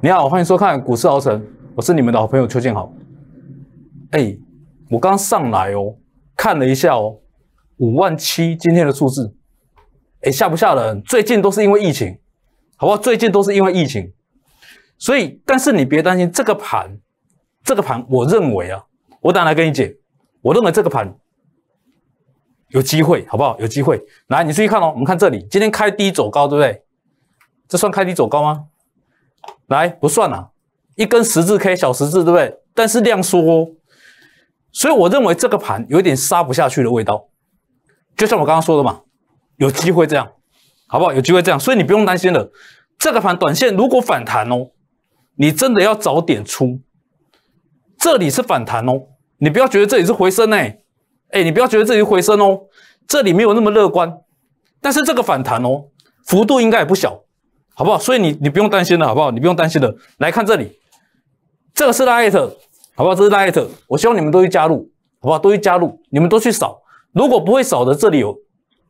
你好，欢迎收看《股市豪城》，我是你们的好朋友邱建豪。哎，我刚上来哦，看了一下哦，五万七今天的数字，哎，吓不吓人？最近都是因为疫情，好不好？最近都是因为疫情，所以，但是你别担心，这个盘，这个盘，我认为啊，我等下来跟你解，我认为这个盘有机会，好不好？有机会，来，你注意看哦，我们看这里，今天开低走高，对不对？这算开低走高吗？来不算了，一根十字 K 小十字，对不对？但是量缩，哦，所以我认为这个盘有点杀不下去的味道。就像我刚刚说的嘛，有机会这样，好不好？有机会这样，所以你不用担心了。这个盘短线如果反弹哦，你真的要早点出。这里是反弹哦，你不要觉得这里是回升哎，哎，你不要觉得这里是回升哦，这里没有那么乐观。但是这个反弹哦，幅度应该也不小。好不好？所以你你不用担心了，好不好？你不用担心了。来看这里，这个是 light，好不好？这是 light。我希望你们都去加入，好不好？都去加入，你们都去扫。如果不会扫的，这里有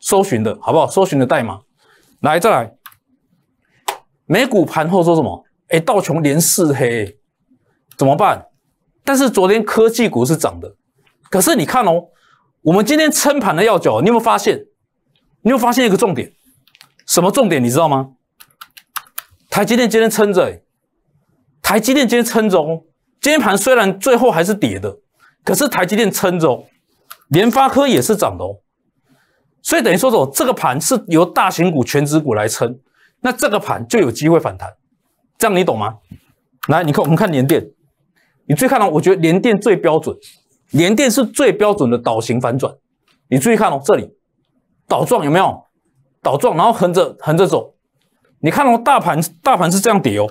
搜寻的，好不好？搜寻的代码。来，再来。美股盘后说什么？哎，道琼连四黑，怎么办？但是昨天科技股是涨的。可是你看哦，我们今天撑盘的要久，你有没有发现？你有发现一个重点？什么重点？你知道吗？台积电今天撑着，台积电今天撑着，哦。今天盘虽然最后还是跌的，可是台积电撑着，哦，联发科也是涨的，哦。所以等于说，走这个盘是由大型股、全值股来撑，那这个盘就有机会反弹，这样你懂吗？来，你看我们看联电，你注意看哦，我觉得联电最标准，联电是最标准的倒型反转，你注意看哦，这里倒状有没有倒状，然后横着横着走。你看哦，大盘，大盘是这样跌哦，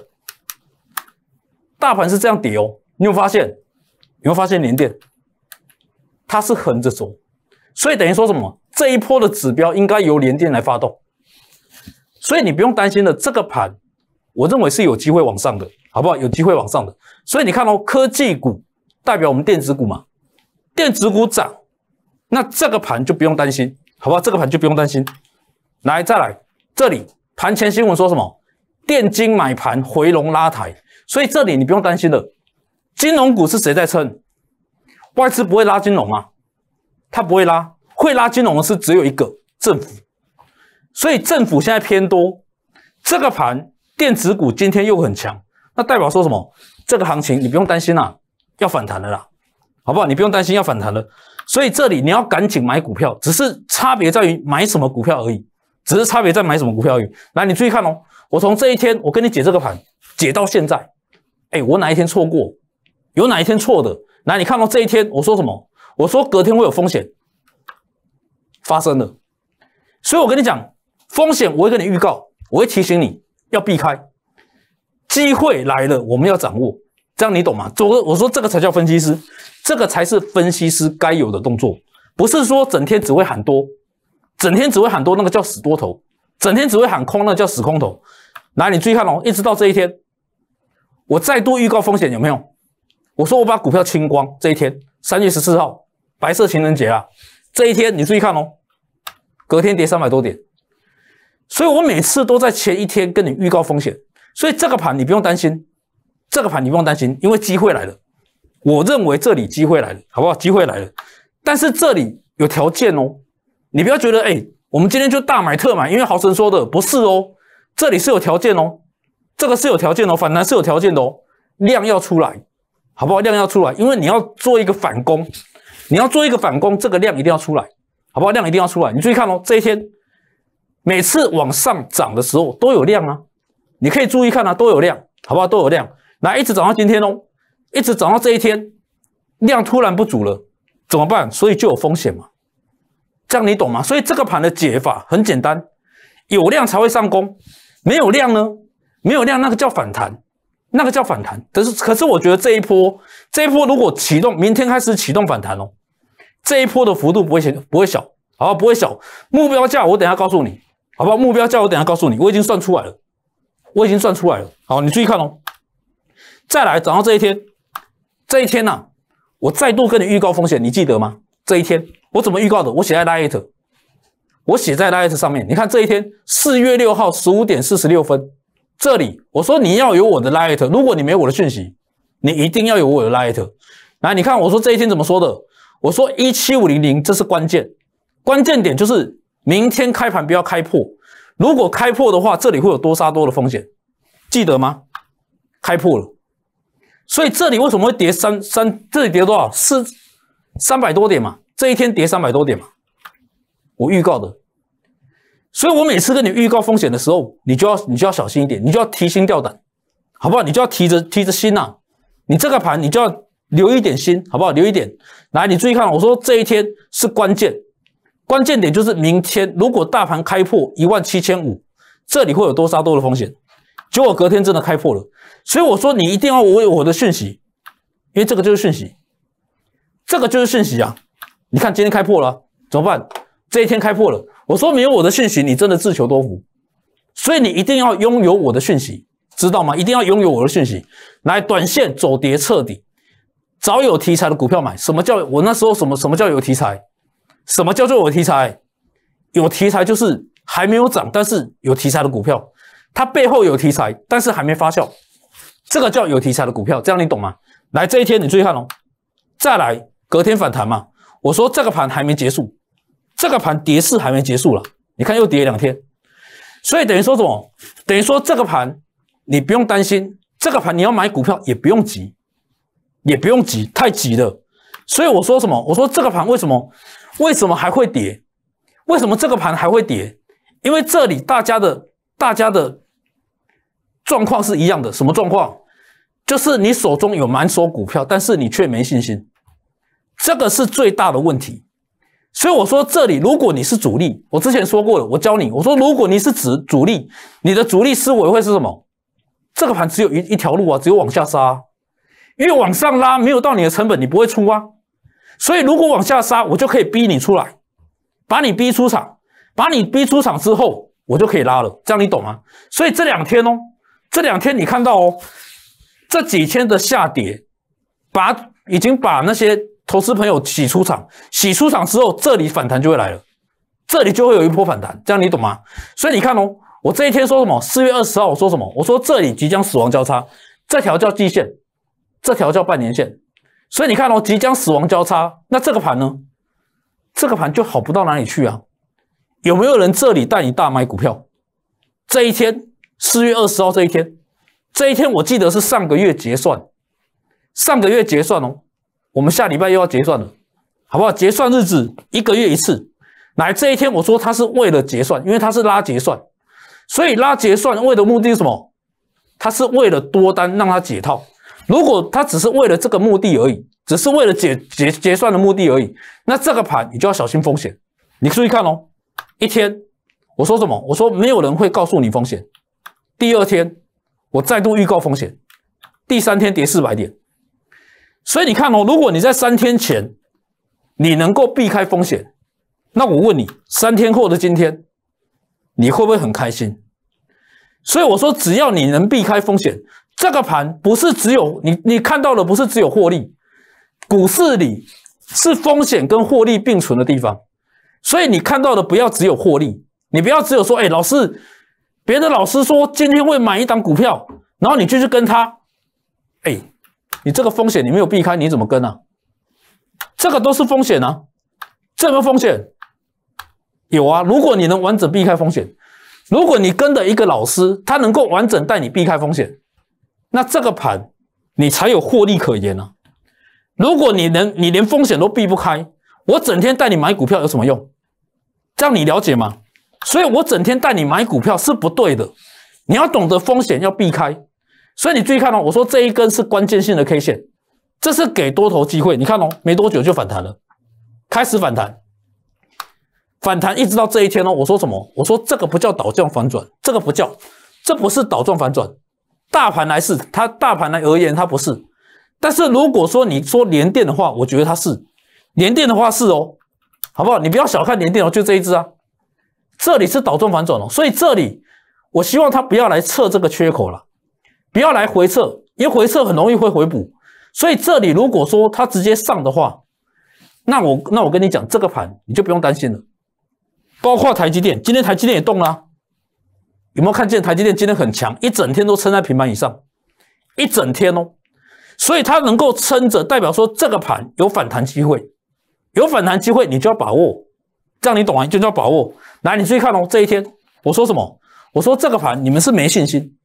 大盘是这样跌哦。你有发现？你会发现，连电它是横着走，所以等于说什么？这一波的指标应该由连电来发动，所以你不用担心了。这个盘，我认为是有机会往上的，好不好？有机会往上的。所以你看哦，科技股代表我们电子股嘛？电子股涨，那这个盘就不用担心，好不好？这个盘就不用担心。来，再来这里。盘前新闻说什么？电金买盘回笼拉抬，所以这里你不用担心了。金融股是谁在撑？外资不会拉金融吗？它不会拉，会拉金融的是只有一个政府。所以政府现在偏多，这个盘电子股今天又很强，那代表说什么？这个行情你不用担心啦，要反弹了啦，好不好？你不用担心要反弹了，所以这里你要赶紧买股票，只是差别在于买什么股票而已。只是差别在买什么股票而已。来，你注意看哦，我从这一天，我跟你解这个盘，解到现在，哎，我哪一天错过？有哪一天错的？来，你看到这一天，我说什么？我说隔天会有风险发生了。所以我跟你讲，风险我会跟你预告，我会提醒你要避开。机会来了，我们要掌握。这样你懂吗？左我说这个才叫分析师，这个才是分析师该有的动作，不是说整天只会喊多。整天只会喊多，那个叫死多头；整天只会喊空，那叫死空头。来，你注意看哦，一直到这一天，我再多预告风险有没有？我说我把股票清光，这一天三月十四号，白色情人节啊，这一天你注意看哦，隔天跌三百多点。所以我每次都在前一天跟你预告风险，所以这个盘你不用担心，这个盘你不用担心，因为机会来了。我认为这里机会来了，好不好？机会来了，但是这里有条件哦。你不要觉得哎，我们今天就大买特买，因为豪生说的不是哦，这里是有条件哦，这个是有条件哦，反弹是有条件的哦，量要出来，好不好？量要出来，因为你要做一个反攻，你要做一个反攻，这个量一定要出来，好不好？量一定要出来，你注意看哦，这一天每次往上涨的时候都有量啊，你可以注意看啊，都有量，好不好？都有量，那一直涨到今天哦，一直涨到这一天，量突然不足了，怎么办？所以就有风险嘛。这样你懂吗？所以这个盘的解法很简单，有量才会上攻，没有量呢，没有量那个叫反弹，那个叫反弹。但是，可是我觉得这一波，这一波如果启动，明天开始启动反弹哦，这一波的幅度不会小，不会小，好，不会小。目标价我等下告诉你，好不好？目标价我等下告诉你，我已经算出来了，我已经算出来了。好，你注意看哦。再来，等到这一天，这一天呢，我再度跟你预告风险，你记得吗？这一天。我怎么预告的？我写在 Light，我写在 Light 上面。你看这一天四月六号十五点四十六分，这里我说你要有我的 Light，如果你没有我的讯息，你一定要有我的 Light。来，你看我说这一天怎么说的？我说一七五零零，这是关键，关键点就是明天开盘不要开破。如果开破的话，这里会有多杀多的风险，记得吗？开破了，所以这里为什么会跌三三？这里跌多少？四三百多点嘛？这一天跌三百多点嘛，我预告的，所以我每次跟你预告风险的时候，你就要你就要小心一点，你就要提心吊胆，好不好？你就要提着提着心呐，你这个盘你就要留一点心，好不好？留一点。来，你注意看，我说这一天是关键，关键点就是明天，如果大盘开破一万七千五，这里会有多杀多的风险。结果隔天真的开破了，所以我说你一定要为我的讯息，因为这个就是讯息，这个就是讯息啊。你看，今天开破了，怎么办？这一天开破了，我说没有我的讯息，你真的自求多福。所以你一定要拥有我的讯息，知道吗？一定要拥有我的讯息，来短线走跌彻底，找有题材的股票买。什么叫我那时候什么什么叫有题材？什么叫做有题材？有题材就是还没有涨，但是有题材的股票，它背后有题材，但是还没发酵，这个叫有题材的股票，这样你懂吗？来，这一天你注意看哦，再来隔天反弹嘛。我说这个盘还没结束，这个盘跌势还没结束了。你看又跌两天，所以等于说什么？等于说这个盘你不用担心，这个盘你要买股票也不用急，也不用急，太急了。所以我说什么？我说这个盘为什么为什么还会跌？为什么这个盘还会跌？因为这里大家的大家的状况是一样的，什么状况？就是你手中有满手股票，但是你却没信心。这个是最大的问题，所以我说这里，如果你是主力，我之前说过了，我教你，我说如果你是指主力，你的主力思维会是什么？这个盘只有一一条路啊，只有往下杀，越往上拉没有到你的成本，你不会出啊。所以如果往下杀，我就可以逼你出来，把你逼出场，把你逼出场之后，我就可以拉了，这样你懂吗？所以这两天哦，这两天你看到哦，这几天的下跌，把已经把那些。投资朋友洗出场，洗出场之后，这里反弹就会来了，这里就会有一波反弹，这样你懂吗？所以你看哦，我这一天说什么？四月二十号我说什么？我说这里即将死亡交叉，这条叫季线，这条叫半年线。所以你看哦，即将死亡交叉，那这个盘呢？这个盘就好不到哪里去啊！有没有人这里带你大买股票？这一天，四月二十号这一天，这一天我记得是上个月结算，上个月结算哦。我们下礼拜又要结算了，好不好？结算日子一个月一次，来这一天我说他是为了结算，因为他是拉结算，所以拉结算为的目的是什么？他是为了多单让他解套。如果他只是为了这个目的而已，只是为了结结结算的目的而已，那这个盘你就要小心风险。你注意看哦，一天我说什么？我说没有人会告诉你风险。第二天我再度预告风险，第三天跌四百点。所以你看哦，如果你在三天前，你能够避开风险，那我问你，三天后的今天，你会不会很开心？所以我说，只要你能避开风险，这个盘不是只有你，你看到的不是只有获利。股市里是风险跟获利并存的地方，所以你看到的不要只有获利，你不要只有说，哎，老师，别的老师说今天会买一档股票，然后你就去跟他，哎。你这个风险你没有避开，你怎么跟啊？这个都是风险啊，这个风险有啊。如果你能完整避开风险，如果你跟的一个老师，他能够完整带你避开风险，那这个盘你才有获利可言啊。如果你能，你连风险都避不开，我整天带你买股票有什么用？这样你了解吗？所以我整天带你买股票是不对的，你要懂得风险要避开。所以你注意看哦，我说这一根是关键性的 K 线，这是给多头机会。你看哦，没多久就反弹了，开始反弹，反弹一直到这一天哦。我说什么？我说这个不叫倒转反转，这个不叫，这不是倒转反转。大盘来是它，大盘来而言它不是。但是如果说你说连电的话，我觉得它是连电的话是哦，好不好？你不要小看连电哦，就这一只啊，这里是倒转反转哦。所以这里我希望它不要来测这个缺口了。不要来回撤，一回撤很容易会回补。所以这里如果说它直接上的话，那我那我跟你讲，这个盘你就不用担心了。包括台积电，今天台积电也动了，有没有看见台积电今天很强，一整天都撑在平板以上，一整天哦。所以它能够撑着，代表说这个盘有反弹机会，有反弹机会你就要把握。这样你懂啊，就要把握。来，你注意看哦，这一天我说什么？我说这个盘你们是没信心。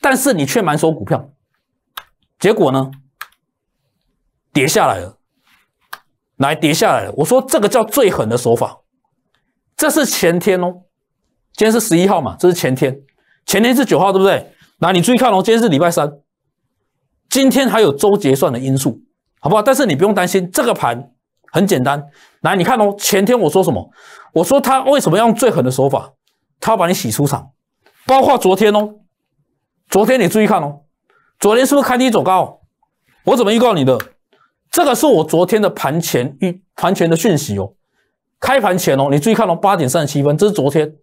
但是你却满手股票，结果呢？跌下来了，来跌下来了。我说这个叫最狠的手法，这是前天哦，今天是十一号嘛，这是前天，前天是九号，对不对？那你注意看哦，今天是礼拜三，今天还有周结算的因素，好不好？但是你不用担心，这个盘很简单。来，你看哦，前天我说什么？我说他为什么要用最狠的手法？他要把你洗出场，包括昨天哦。昨天你注意看哦，昨天是不是开低走高？我怎么预告你的？这个是我昨天的盘前预盘前的讯息哦，开盘前哦，你注意看哦，八点三十七分，这是昨天。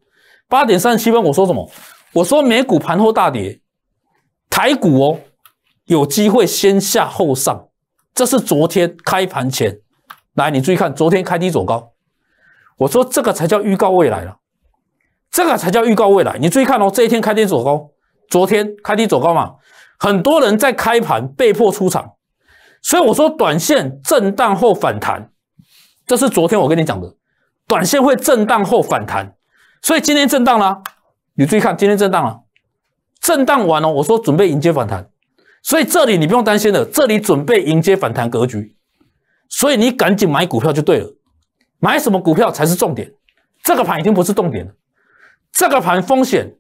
八点三十七分，我说什么？我说美股盘后大跌，台股哦有机会先下后上。这是昨天开盘前，来你注意看，昨天开低走高。我说这个才叫预告未来了，这个才叫预告未来。你注意看哦，这一天开低走高。昨天开低走高嘛，很多人在开盘被迫出场，所以我说短线震荡后反弹，这是昨天我跟你讲的，短线会震荡后反弹，所以今天震荡了，你注意看今天震荡了，震荡完了，我说准备迎接反弹，所以这里你不用担心了，这里准备迎接反弹格局，所以你赶紧买股票就对了，买什么股票才是重点，这个盘已经不是重点了，这个盘风险。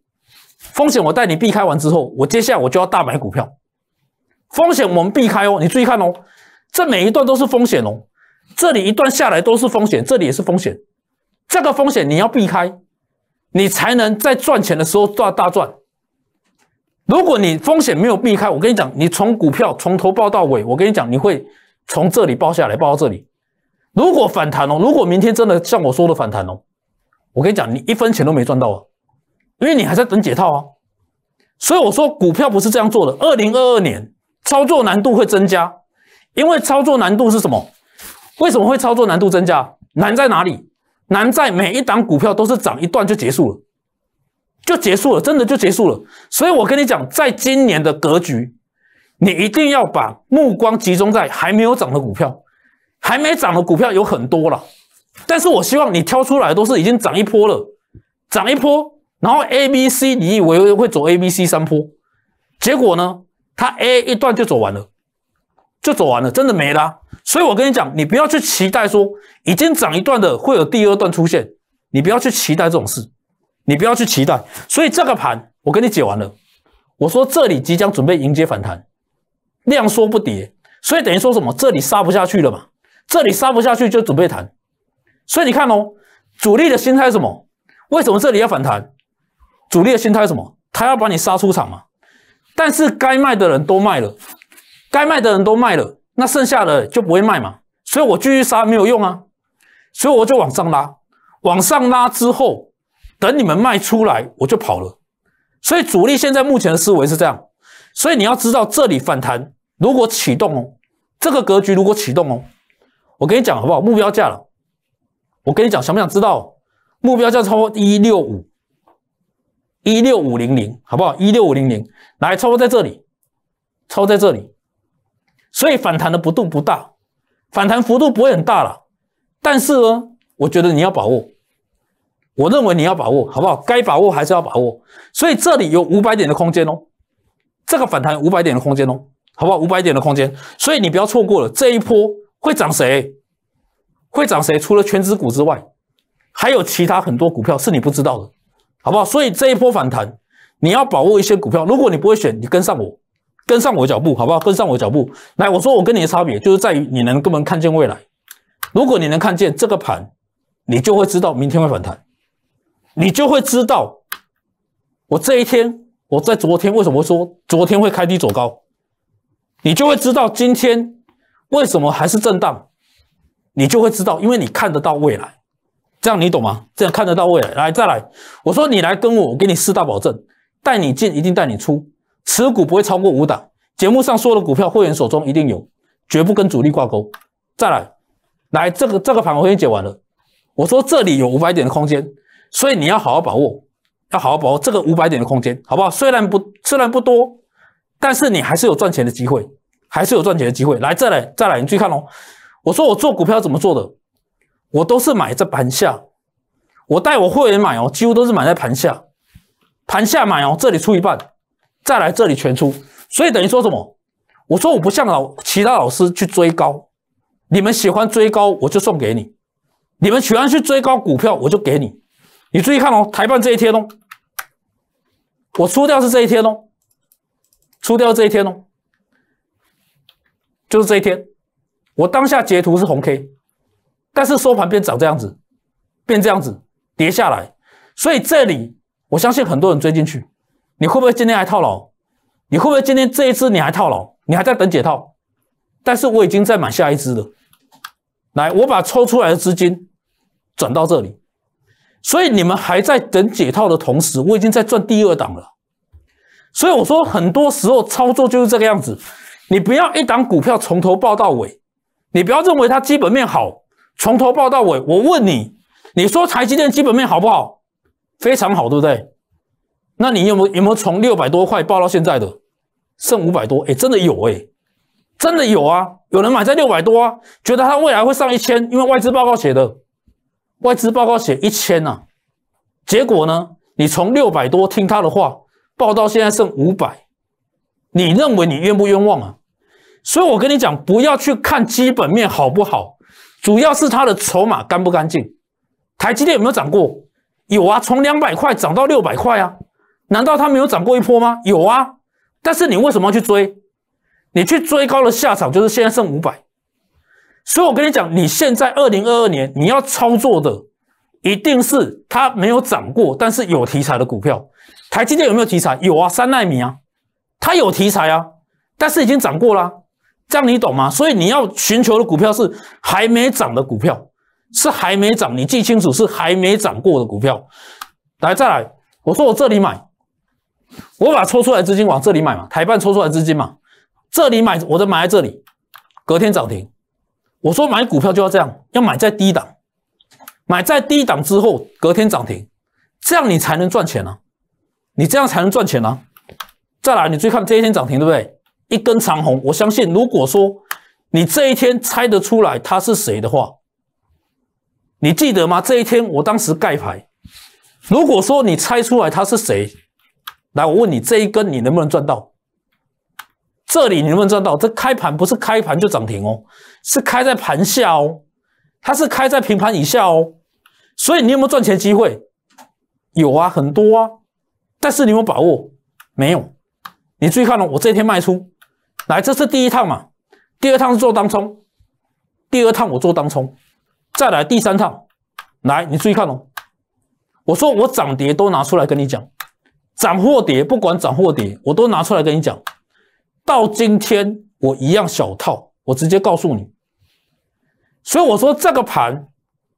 风险我带你避开完之后，我接下来我就要大买股票。风险我们避开哦，你注意看哦，这每一段都是风险哦。这里一段下来都是风险，这里也是风险。这个风险你要避开，你才能在赚钱的时候赚大赚。如果你风险没有避开，我跟你讲，你从股票从头报到尾，我跟你讲，你会从这里报下来报到这里。如果反弹哦，如果明天真的像我说的反弹哦，我跟你讲，你一分钱都没赚到啊。因为你还在等解套啊。所以我说股票不是这样做的。二零二二年操作难度会增加，因为操作难度是什么？为什么会操作难度增加？难在哪里？难在每一档股票都是涨一段就结束了，就结束了，真的就结束了。所以我跟你讲，在今年的格局，你一定要把目光集中在还没有涨的股票，还没涨的股票有很多了，但是我希望你挑出来都是已经涨一波了，涨一波。然后 A B C，你以为会走 A B C 三坡，结果呢，它 A 一段就走完了，就走完了，真的没了。所以我跟你讲，你不要去期待说已经涨一段的会有第二段出现，你不要去期待这种事，你不要去期待。所以这个盘我跟你解完了，我说这里即将准备迎接反弹，量缩不跌，所以等于说什么？这里杀不下去了嘛？这里杀不下去就准备弹。所以你看哦，主力的心态是什么？为什么这里要反弹？主力的心态是什么？他要把你杀出场嘛？但是该卖的人都卖了，该卖的人都卖了，那剩下的就不会卖嘛？所以我继续杀没有用啊，所以我就往上拉，往上拉之后，等你们卖出来我就跑了。所以主力现在目前的思维是这样，所以你要知道这里反弹如果启动哦，这个格局如果启动哦，我跟你讲好不好？目标价了，我跟你讲，想不想知道目标价超过一六五？一六五零零，好不好？一六五零零，来抄在这里，抄在这里，所以反弹的幅度不大，反弹幅度不会很大了。但是呢，我觉得你要把握，我认为你要把握，好不好？该把握还是要把握。所以这里有五百点的空间哦，这个反弹五百点的空间哦，好不好？五百点的空间，所以你不要错过了这一波会涨谁？会涨谁？除了全指股之外，还有其他很多股票是你不知道的。好不好？所以这一波反弹，你要把握一些股票。如果你不会选，你跟上我，跟上我的脚步，好不好？跟上我的脚步。来，我说我跟你的差别就是在于你能不能看见未来。如果你能看见这个盘，你就会知道明天会反弹，你就会知道我这一天我在昨天为什么会说昨天会开低走高，你就会知道今天为什么还是震荡，你就会知道，因为你看得到未来。这样你懂吗？这样看得到位。来，再来，我说你来跟我，我给你四大保证，带你进一定带你出，持股不会超过五档。节目上说的股票，会员手中一定有，绝不跟主力挂钩。再来，来这个这个盘我已经解完了。我说这里有五百点的空间，所以你要好好把握，要好好把握这个五百点的空间，好不好？虽然不虽然不多，但是你还是有赚钱的机会，还是有赚钱的机会。来，再来再来，你去看哦。我说我做股票怎么做的？我都是买在盘下，我带我会员买哦，几乎都是买在盘下，盘下买哦，这里出一半，再来这里全出，所以等于说什么？我说我不像老其他老师去追高，你们喜欢追高我就送给你，你们喜欢去追高股票我就给你，你注意看哦，台办这一天哦，我出掉是这一天哦，出掉这一天哦，就是这一天，我当下截图是红 K。但是收盘变长这样子，变这样子跌下来，所以这里我相信很多人追进去，你会不会今天还套牢？你会不会今天这一支你还套牢？你还在等解套？但是我已经在买下一支了。来，我把抽出来的资金转到这里，所以你们还在等解套的同时，我已经在赚第二档了。所以我说，很多时候操作就是这个样子，你不要一档股票从头报到尾，你不要认为它基本面好。从头报到尾，我问你，你说台积电基本面好不好？非常好，对不对？那你有没有没有从六百多块报到现在的剩五百多？哎，真的有哎，真的有啊！有人买在六百多啊，觉得他未来会上一千，因为外资报告写的，外资报告写一千呐。结果呢，你从六百多听他的话报到现在剩五百，你认为你冤不冤枉啊？所以我跟你讲，不要去看基本面好不好。主要是它的筹码干不干净？台积电有没有涨过？有啊，从两百块涨到六百块啊！难道它没有涨过一波吗？有啊，但是你为什么要去追？你去追高的下场就是现在剩五百。所以我跟你讲，你现在二零二二年你要操作的，一定是它没有涨过，但是有题材的股票。台积电有没有题材？有啊，三纳米啊，它有题材啊，但是已经涨过了。这样你懂吗？所以你要寻求的股票是还没涨的股票，是还没涨，你记清楚是还没涨过的股票。来再来，我说我这里买，我把抽出来资金往这里买嘛，台办抽出来资金嘛，这里买我就买在这里，隔天涨停。我说买股票就要这样，要买在低档，买在低档之后隔天涨停，这样你才能赚钱啊！你这样才能赚钱啊！再来，你注意看这一天涨停对不对？一根长红，我相信，如果说你这一天猜得出来他是谁的话，你记得吗？这一天我当时盖牌。如果说你猜出来他是谁，来，我问你，这一根你能不能赚到？这里你能不能赚到？这开盘不是开盘就涨停哦，是开在盘下哦，它是开在平盘以下哦，所以你有没有赚钱机会？有啊，很多啊，但是你有把握没有？你注意看了，我这一天卖出。来，这是第一趟嘛，第二趟是做当冲，第二趟我做当冲，再来第三趟，来你注意看哦，我说我涨跌都拿出来跟你讲，涨或跌不管涨或跌，我都拿出来跟你讲，到今天我一样小套，我直接告诉你，所以我说这个盘，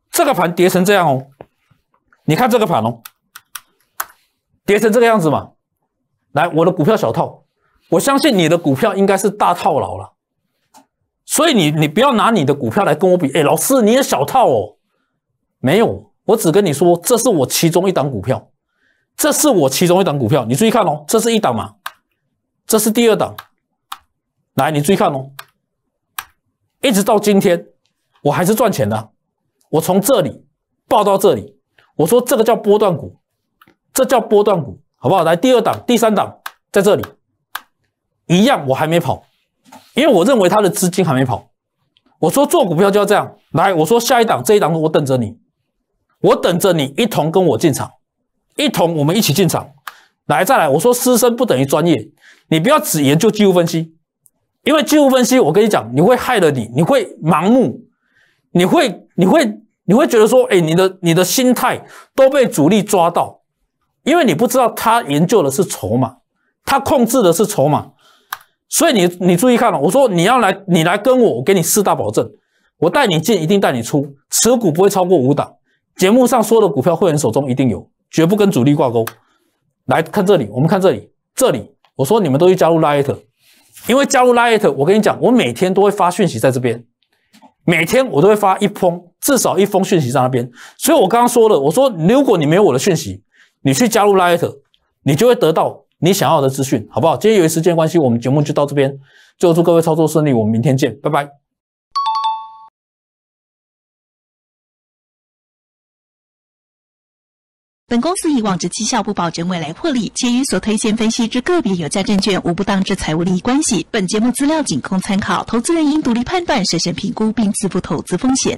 这个盘跌成这样哦，你看这个盘哦，跌成这个样子嘛，来我的股票小套。我相信你的股票应该是大套牢了，所以你你不要拿你的股票来跟我比。哎，老师你也小套哦，没有，我只跟你说，这是我其中一档股票，这是我其中一档股票。你注意看哦，这是一档嘛，这是第二档，来你注意看哦，一直到今天我还是赚钱的，我从这里报到这里，我说这个叫波段股，这叫波段股，好不好？来第二档、第三档在这里。一样，我还没跑，因为我认为他的资金还没跑。我说做股票就要这样来。我说下一档这一档我等着你，我等着你一同跟我进场，一同我们一起进场。来再来，我说师生不等于专业，你不要只研究技术分析，因为技术分析我跟你讲，你会害了你，你会盲目，你会你会你会觉得说，哎，你的你的心态都被主力抓到，因为你不知道他研究的是筹码，他控制的是筹码。所以你你注意看了，我说你要来，你来跟我，我给你四大保证，我带你进一定带你出，持股不会超过五档，节目上说的股票会员手中一定有，绝不跟主力挂钩。来看这里，我们看这里，这里我说你们都去加入 Light，因为加入 Light，我跟你讲，我每天都会发讯息在这边，每天我都会发一封至少一封讯息在那边。所以我刚刚说了，我说如果你没有我的讯息，你去加入 Light，你就会得到。你想要的资讯，好不好？今天由于时间关系，我们节目就到这边。最后祝各位操作顺利，我们明天见，拜拜。本公司以往之绩效不保证未来获利，且与所推荐分析之个别有价证券无不当之财务利益关系。本节目资料仅供参考，投资人应独立判断、审慎评估，并自负投资风险。